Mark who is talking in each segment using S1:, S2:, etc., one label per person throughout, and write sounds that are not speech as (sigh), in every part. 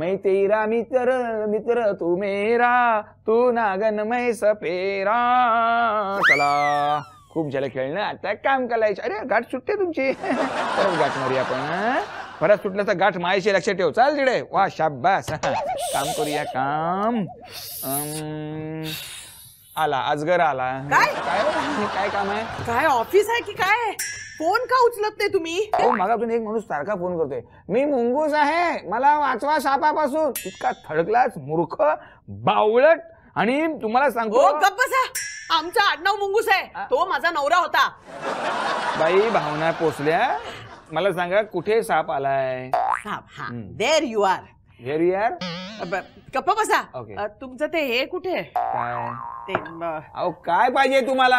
S1: मै तेरा मित्र मित्र तू मेरा तू नागन मै सपेरा चला खूप झालं खेळणं आता काम करायचं अरे गाठ सुटते तुमची परत (laughs) गाठ मारूया आपण परत सुटलं तर गाठ मायाशी लक्षात ठेव चाल तिडे वा शाबास (laughs) काम करूया काम आला अजगर आला काय हो? काय काम आहे काय ऑफिस
S2: आहे की काय
S1: फोन का उचलत नाही तुम्ही मागातून एक माणूस सारखा फोन करतोय मी मुंगूस आहे मला वाचवा सापापासून इतका थडकलाच मूर्ख बावळट आणि तुम्हाला सांगतो हो, गप्प
S2: सा आमचा आडनाव मुंगूस आहे तो माझा नवरा होता
S1: बाई भावना पोचल्या मला सांगा कुठे साप आलाय साप हा there you are where are गप्पा बसा तुमचं ते हे कुठे काय काय पाहिजे तुम्हाला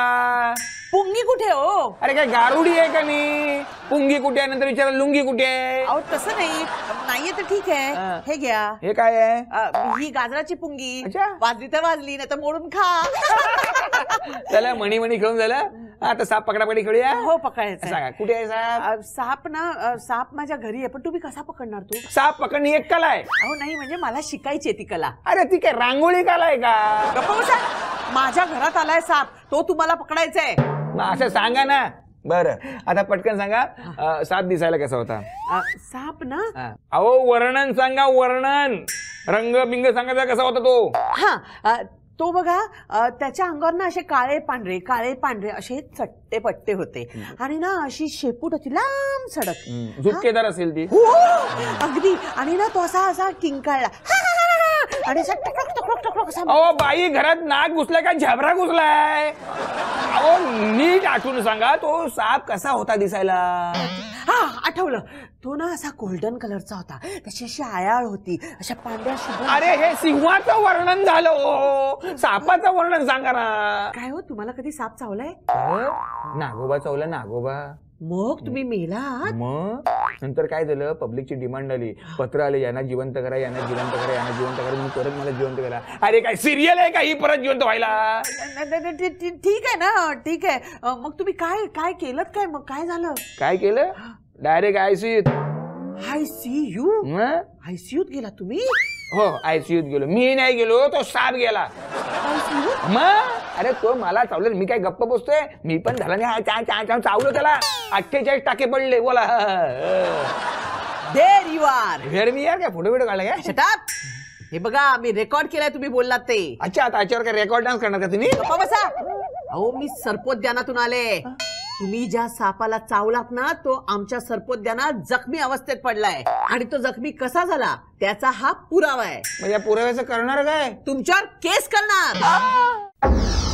S1: पुंगी कुठे हो अरे काय गारुडी आहे का मी पुंगी कुठे आहे? नंतर विचारा लुंगी कुठे आहे तसं नाही
S2: नाहीये तर ठीक आहे हे घ्या
S1: हे काय आहे ही
S2: गाजराची पुंगी वाजली तर वाजली नाही तर मोडून खा
S1: चला मणी मणी खेळून झालं आता साप पकडापकडी
S2: खेळूया हो पकडायचं सांगा कुठे आहे साप साप ना साप माझ्या घरी आहे पण तुम्ही कसा पकडणार तू साप पकडणी एक कला आहे अहो नाही म्हणजे मला शिकायची ती कला अरे ती काय रांगोळी कला आहे का माझ्या घरात आलाय साप तो तुम्हाला पकडायचा आहे
S1: असं सांगा ना बर आता पटकन सांगा साप दिसायला कसा होता साप ना अहो वर्णन सांगा वर्णन रंग बिंग सांगायचा कसा होता तो हा
S2: तो बघा त्याच्या अंगावर ना असे काळे पांढरे काळे पांढरे असे चट्टे पट्टे होते आणि ना अशी शेपूट होती लांब सडक
S1: झुकेदार असेल ती हो,
S2: अगदी आणि ना तो असा असा किंकाळला आणि बाई घरात
S1: नाक घुसलाय का झाबरा घुसलाय नीट आठवून सांगा तो साप कसा होता दिसायला हा आठवलं तो ना असा गोल्डन कलरचा
S2: होता त्याची अशी आयाळ होती अशा पांढऱ्या अरे हे सिंहाचं
S1: वर्णन झालं सापाचं वर्णन सांगा ना काय हो
S2: तुम्हाला कधी साप चावलाय
S1: नागोबा चावला नागोबा मग तुम्ही मेला मग नंतर काय झालं पब्लिकची डिमांड आली पत्र आले यांना जिवंत करा यांना जिवंत करा यांना जिवंत करा मी परत मला जिवंत करा अरे काय सिरियल आहे का ही परत जिवंत व्हायला
S2: ठीक आहे ना ठीक आहे मग तुम्ही काय काय केलं काय मग काय झालं
S1: काय केलं डायरेक्ट आयसीयूत I C U I C यूत गेला तुम्ही हो आयसीयूत गेलो मी नाही गेलो तो साप गेला अरे तो मला चावलं मी काय गप्प बसतोय मी पण झालं नाही चा चा चा चावलो त्याला अठ्ठेचाळीस टाके पडले बोला देर यू
S2: आर मी यार काय फोटो बिटो काढला काय हे बघा मी रेकॉर्ड केलाय तुम्ही बोललात ते अच्छा आता याच्यावर काय रेकॉर्ड डान्स करणार का तुम्ही बसा अहो मी सर्पोद्यानातून आले तुम्ही ज्या सापाला चावलात ना तो आमच्या सर्पोद्यानात जखमी अवस्थेत पडलाय आणि तो जखमी कसा झाला त्याचा हा पुरावा आहे म्हणजे या पुराव्याचं करणार काय तुमच्यावर केस करणार